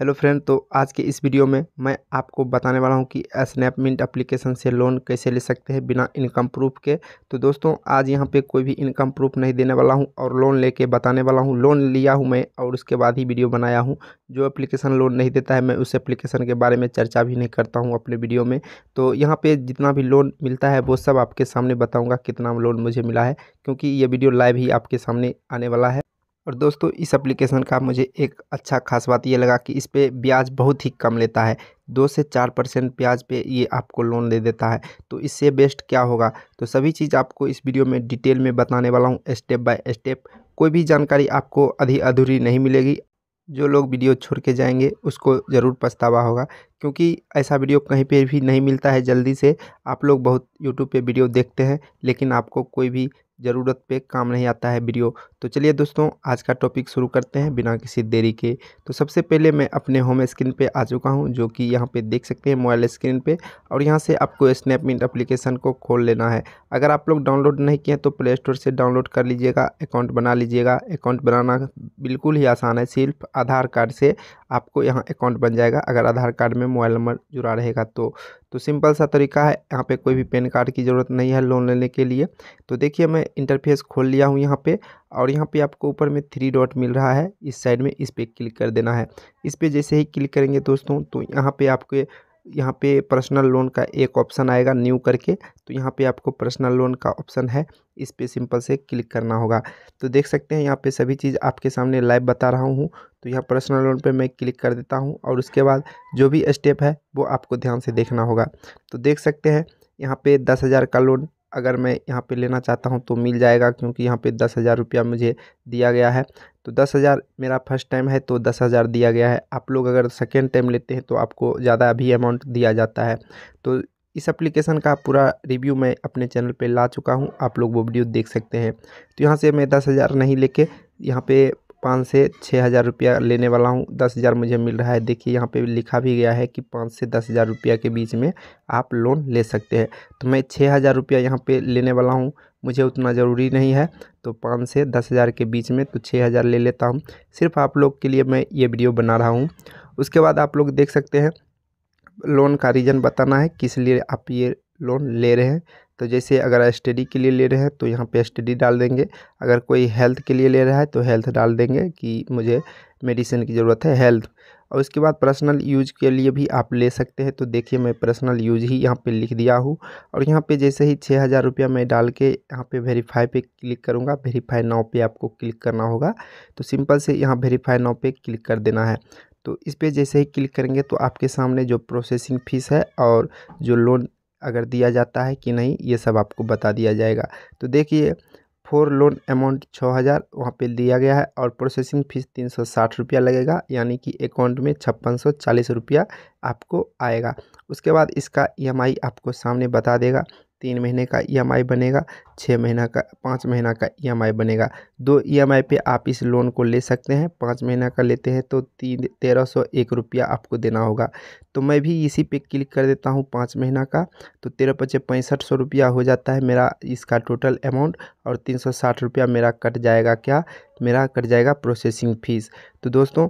hello friend तो आज के इस वीडियो में मैं आपको बताने वाला हूं कि स्नैपमिंट एप्लीकेशन से लोन कैसे ले सकते हैं बिना इनकम प्रूफ के तो दोस्तों आज यहां पे कोई भी इनकम प्रूफ नहीं देने वाला हूं और लोन लेके बताने वाला हूं लोन लिया हूं मैं और उसके बाद ही वीडियो बनाया हूं जो एप्लीकेशन लोन नहीं देता है मैं उस एप्लीकेशन के बारे में चर्चा भी नहीं करता हूँ अपने वीडियो में तो यहाँ पर जितना भी लोन मिलता है वो सब आपके सामने बताऊँगा कितना लोन मुझे मिला है क्योंकि ये वीडियो लाइव ही आपके सामने आने वाला है और दोस्तों इस एप्लीकेशन का मुझे एक अच्छा खास बात ये लगा कि इस पर ब्याज बहुत ही कम लेता है दो से चार परसेंट ब्याज पे ये आपको लोन दे देता है तो इससे बेस्ट क्या होगा तो सभी चीज़ आपको इस वीडियो में डिटेल में बताने वाला हूँ स्टेप बाय स्टेप कोई भी जानकारी आपको अधी अधूरी नहीं मिलेगी जो लोग वीडियो छोड़ के जाएंगे उसको ज़रूर पछतावा होगा क्योंकि ऐसा वीडियो कहीं पर भी नहीं मिलता है जल्दी से आप लोग बहुत यूट्यूब पर वीडियो देखते हैं लेकिन आपको कोई भी ज़रूरत पे काम नहीं आता है वीडियो तो चलिए दोस्तों आज का टॉपिक शुरू करते हैं बिना किसी देरी के तो सबसे पहले मैं अपने होम स्क्रीन पे आ चुका हूँ जो कि यहाँ पे देख सकते हैं मोबाइल स्क्रीन पे और यहाँ से आपको मीट एप्लीकेशन को खोल लेना है अगर आप लोग डाउनलोड नहीं किए तो प्ले स्टोर से डाउनलोड कर लीजिएगा अकाउंट बना लीजिएगा अकाउंट बनाना बिल्कुल ही आसान है सिर्फ आधार कार्ड से आपको यहाँ अकाउंट बन जाएगा अगर आधार कार्ड में मोबाइल नंबर जुड़ा रहेगा तो तो सिंपल सा तरीका है यहाँ पे कोई भी पेन कार्ड की ज़रूरत नहीं है लोन लेने के लिए तो देखिए मैं इंटरफेस खोल लिया हूँ यहाँ पे और यहाँ पे आपको ऊपर में थ्री डॉट मिल रहा है इस साइड में इस पर क्लिक कर देना है इस पर जैसे ही क्लिक करेंगे दोस्तों तो यहाँ पे आपके यहाँ पे पर्सनल लोन का एक ऑप्शन आएगा न्यू करके तो यहाँ पे आपको पर्सनल लोन का ऑप्शन है इस पर सिंपल से क्लिक करना होगा तो देख सकते हैं यहाँ पे सभी चीज़ आपके सामने लाइव बता रहा हूँ तो यहाँ पर्सनल लोन पे मैं क्लिक कर देता हूँ और उसके बाद जो भी स्टेप है वो आपको ध्यान से देखना होगा तो देख सकते हैं यहाँ पे दस हज़ार का लोन अगर मैं यहाँ पे लेना चाहता हूँ तो मिल जाएगा क्योंकि यहाँ पे दस हज़ार रुपया मुझे दिया गया है तो दस हज़ार मेरा फर्स्ट टाइम है तो दस हज़ार दिया गया है आप लोग अगर सेकेंड टाइम लेते हैं तो आपको ज़्यादा अभी अमाउंट दिया जाता है तो इस एप्लीकेशन का पूरा रिव्यू मैं अपने चैनल पर ला चुका हूँ आप लोग वो वीडियो देख सकते हैं तो यहाँ से मैं दस हज़ार नहीं लेके यहाँ पर पाँच से छः हज़ार रुपया लेने वाला हूँ दस हज़ार मुझे मिल रहा है देखिए यहाँ पे लिखा भी गया है कि पाँच से दस हज़ार रुपया के बीच में आप लोन ले सकते हैं तो मैं छः हज़ार रुपया यहाँ पे लेने वाला हूँ मुझे उतना ज़रूरी नहीं है तो पाँच से दस हज़ार के बीच में तो छः हज़ार ले लेता हूँ सिर्फ आप लोग के लिए मैं ये वीडियो बना रहा हूँ उसके बाद आप लोग देख सकते हैं लोन का रीज़न बताना है किस लिए आप ये लोन ले रहे हैं तो जैसे अगर स्टडी के लिए ले रहे हैं तो यहाँ पे स्टडी डाल देंगे अगर कोई हेल्थ के लिए ले रहा है तो हेल्थ डाल देंगे कि मुझे मेडिसिन की ज़रूरत है हेल्थ और उसके बाद पर्सनल यूज के लिए भी आप ले सकते हैं तो देखिए मैं पर्सनल यूज ही यहाँ पे लिख दिया हूँ और यहाँ पे जैसे ही छः हज़ार रुपया मैं डाल के यहाँ पे वेरीफाई पे क्लिक करूँगा वेरीफाई नाव पे आपको क्लिक करना होगा तो सिंपल से यहाँ वेरीफाई नाव पे क्लिक कर देना है तो इस पर जैसे ही क्लिक करेंगे तो आपके सामने जो प्रोसेसिंग फ़ीस है और जो लोन अगर दिया जाता है कि नहीं ये सब आपको बता दिया जाएगा तो देखिए फोर लोन अमाउंट छः हज़ार वहाँ पर दिया गया है और प्रोसेसिंग फ़ीस तीन सौ साठ रुपया लगेगा यानी कि अकाउंट में छप्पन सौ चालीस रुपया आपको आएगा उसके बाद इसका ईएमआई आपको सामने बता देगा तीन महीने का ई e बनेगा छः महीना का पाँच महीना का ई e बनेगा दो ई e एम पे आप इस लोन को ले सकते हैं पाँच महीना का लेते हैं तो तीन तेरह सौ एक रुपया आपको देना होगा तो मैं भी इसी पे क्लिक कर देता हूँ पाँच महीना का तो तेरह पच्चीस पैंसठ सौ रुपया हो जाता है मेरा इसका टोटल अमाउंट और तीन सौ साठ रुपया मेरा कट जाएगा क्या मेरा कट जाएगा प्रोसेसिंग फ़ीस तो दोस्तों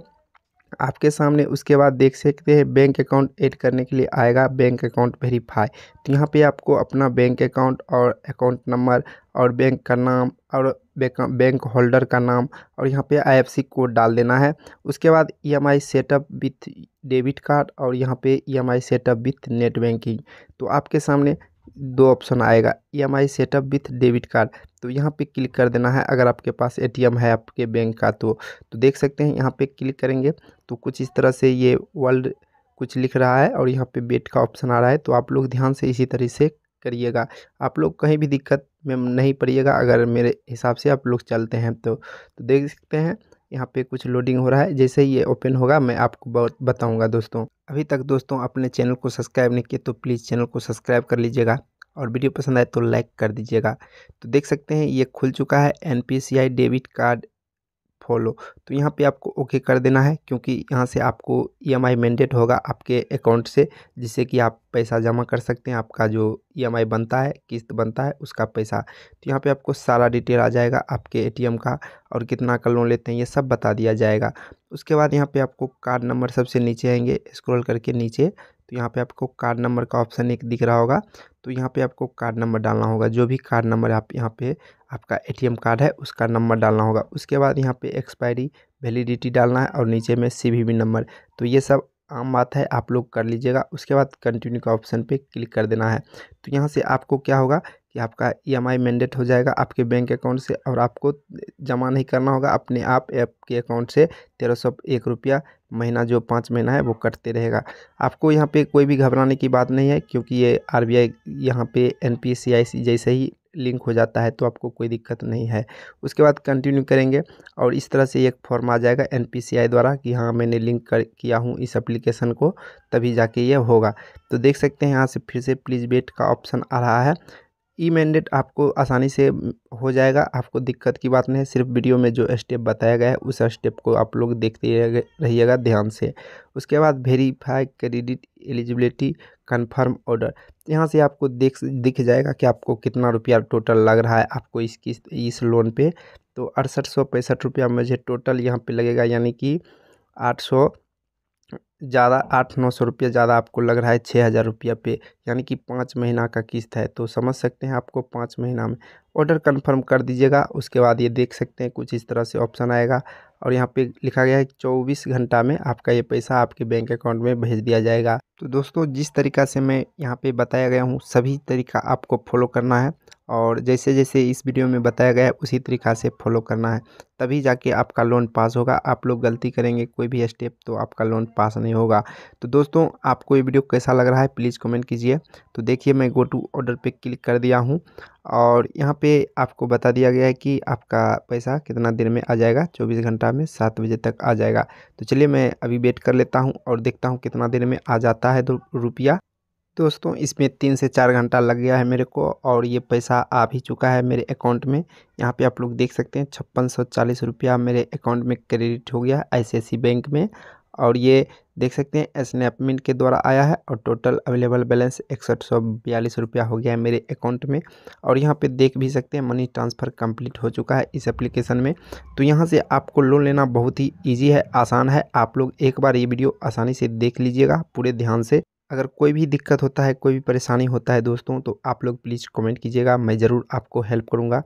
आपके सामने उसके बाद देख सकते हैं बैंक अकाउंट ऐड करने के लिए आएगा बैंक अकाउंट वेरीफाई तो यहाँ पे आपको अपना बैंक अकाउंट और अकाउंट नंबर और बैंक का नाम और बैंक होल्डर का नाम और यहाँ पे आईएफसी कोड डाल देना है उसके बाद EMI setup with debit card और यहाँ पे EMI setup with net banking तो आपके सामने दो ऑप्शन आएगा E M I setup with debit card तो यहाँ पे क्लिक कर देना है अगर आपके पास एटीएम है आपके बैंक का तो तो देख सकते हैं यहाँ पे क्लिक करेंगे तो कुछ इस तरह से ये वर्ल्ड कुछ लिख रहा है और यहाँ पे बेट का ऑप्शन आ रहा है तो आप लोग ध्यान से इसी तरह से करिएगा आप लोग कहीं भी दिक्कत में नहीं पड़िएगा अगर मेरे हिसाब से आप लोग चलते हैं तो, तो देख सकते हैं यहाँ पे कुछ लोडिंग हो रहा है जैसे ही ये ओपन होगा मैं आपको बताऊँगा दोस्तों अभी तक दोस्तों अपने चैनल को सब्सक्राइब नहीं किया तो प्लीज़ चैनल को सब्सक्राइब कर लीजिएगा और वीडियो पसंद आए तो लाइक कर दीजिएगा तो देख सकते हैं ये खुल चुका है एन डेबिट कार्ड फॉलो तो यहाँ पे आपको ओके कर देना है क्योंकि यहाँ से आपको ईएमआई e मैंडेट होगा आपके अकाउंट से जिससे कि आप पैसा जमा कर सकते हैं आपका जो ईएमआई e बनता है किस्त बनता है उसका पैसा तो यहाँ पे आपको सारा डिटेल आ जाएगा आपके एटीएम का और कितना का लोन लेते हैं ये सब बता दिया जाएगा उसके बाद यहाँ पे आपको कार्ड नंबर सबसे नीचे आएंगे स्क्रोल करके नीचे तो यहाँ पे आपको कार्ड नंबर का ऑप्शन एक दिख रहा होगा तो यहाँ पे आपको कार्ड नंबर डालना होगा जो भी कार्ड नंबर आप यहाँ पे आपका एटीएम कार्ड है उसका नंबर डालना होगा उसके बाद यहाँ पे एक्सपायरी वैलिडिटी डालना है और नीचे में सी नंबर तो ये सब आम बात है आप लोग कर लीजिएगा उसके बाद कंटिन्यू का ऑप्शन पे क्लिक कर देना है तो यहाँ से आपको क्या होगा कि आपका ईएमआई e मैंडेट हो जाएगा आपके बैंक अकाउंट से और आपको जमा नहीं करना होगा अपने आप ऐप के अकाउंट से तेरह सौ एक रुपया महीना जो पाँच महीना है वो कटते रहेगा आपको यहाँ पे कोई भी घबराने की बात नहीं है क्योंकि ये आर बी आई यहाँ पर एन पी सी आई सी जैसे ही लिंक हो जाता है तो आपको कोई दिक्कत नहीं है उसके बाद कंटिन्यू करेंगे और इस तरह से एक फॉर्म आ जाएगा एन द्वारा कि हाँ मैंने लिंक कर किया हूँ इस एप्लीकेशन को तभी जाके ये होगा तो देख सकते हैं यहाँ से फिर से प्लीज़ वेट का ऑप्शन आ रहा है ई मैंडेट आपको आसानी से हो जाएगा आपको दिक्कत की बात नहीं है सिर्फ वीडियो में जो स्टेप बताया गया है उस स्टेप को आप लोग देखते रहिएगा ध्यान से उसके बाद verify credit eligibility confirm order यहाँ से आपको देख दिख जाएगा कि आपको कितना रुपया टोटल लग रहा है आपको इस किस इस लोन पे तो अड़सठ सौ पैंसठ रुपया मुझे टोटल यहाँ पे लगेगा यानी कि आठ सौ ज़्यादा आठ नौ सौ रुपया ज़्यादा आपको लग रहा है छः हज़ार रुपया पे यानी कि पाँच महीना का किस्त है तो समझ सकते हैं आपको पाँच महीना में ऑर्डर कन्फर्म कर दीजिएगा उसके बाद ये देख सकते हैं कुछ इस तरह से ऑप्शन आएगा और यहाँ पे लिखा गया है कि चौबीस घंटा में आपका ये पैसा आपके बैंक अकाउंट में भेज दिया जाएगा तो दोस्तों जिस तरीका से मैं यहाँ पे बताया गया हूँ सभी तरीका आपको फॉलो करना है और जैसे जैसे इस वीडियो में बताया गया है उसी तरीका से फॉलो करना है तभी जाके आपका लोन पास होगा आप लोग गलती करेंगे कोई भी स्टेप तो आपका लोन पास नहीं होगा तो दोस्तों आपको ये वीडियो कैसा लग रहा है प्लीज़ कमेंट कीजिए तो देखिए मैं गो टू ऑर्डर पे क्लिक कर दिया हूँ और यहाँ पे आपको बता दिया गया है कि आपका पैसा कितना देर में आ जाएगा 24 घंटा में सात बजे तक आ जाएगा तो चलिए मैं अभी वेट कर लेता हूँ और देखता हूँ कितना देर में आ जाता है तो रुपया दोस्तों इसमें तीन से चार घंटा लग गया है मेरे को और ये पैसा आ भी चुका है मेरे अकाउंट में यहाँ पे आप लोग देख सकते हैं छप्पन सौ चालीस रुपया मेरे अकाउंट में क्रेडिट हो गया आई बैंक में और ये देख सकते हैं स्नैपमेंट के द्वारा आया है और टोटल अवेलेबल बैलेंस इकसठ सौ बयालीस रुपया हो गया है मेरे अकाउंट में और यहाँ पे देख भी सकते हैं मनी ट्रांसफ़र कंप्लीट हो चुका है इस एप्लीकेशन में तो यहाँ से आपको लोन लेना बहुत ही ईजी है आसान है आप लोग एक बार ये वीडियो आसानी से देख लीजिएगा पूरे ध्यान से अगर कोई भी दिक्कत होता है कोई भी परेशानी होता है दोस्तों तो आप लोग प्लीज़ कमेंट कीजिएगा मैं ज़रूर आपको हेल्प करूँगा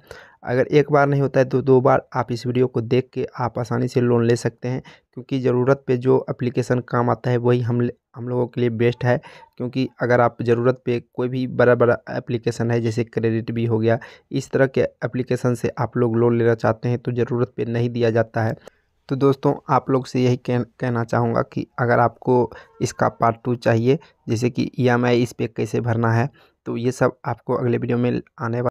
अगर एक बार नहीं होता है तो दो बार आप इस वीडियो को देख के आप आसानी से लोन ले सकते हैं क्योंकि ज़रूरत पे जो एप्लीकेशन काम आता है वही हम हम लोगों के लिए बेस्ट है क्योंकि अगर आप ज़रूरत पे कोई भी बड़ा बड़ा एप्लीकेशन है जैसे क्रेडिट भी हो गया इस तरह के एप्लीकेशन से आप लोग लोन लेना चाहते हैं तो ज़रूरत पर नहीं दिया जाता है तो दोस्तों आप लोग से यही कह, कहना चाहूँगा कि अगर आपको इसका पार्ट टू चाहिए जैसे कि ई एम आई इस पर कैसे भरना है तो ये सब आपको अगले वीडियो में आने वाला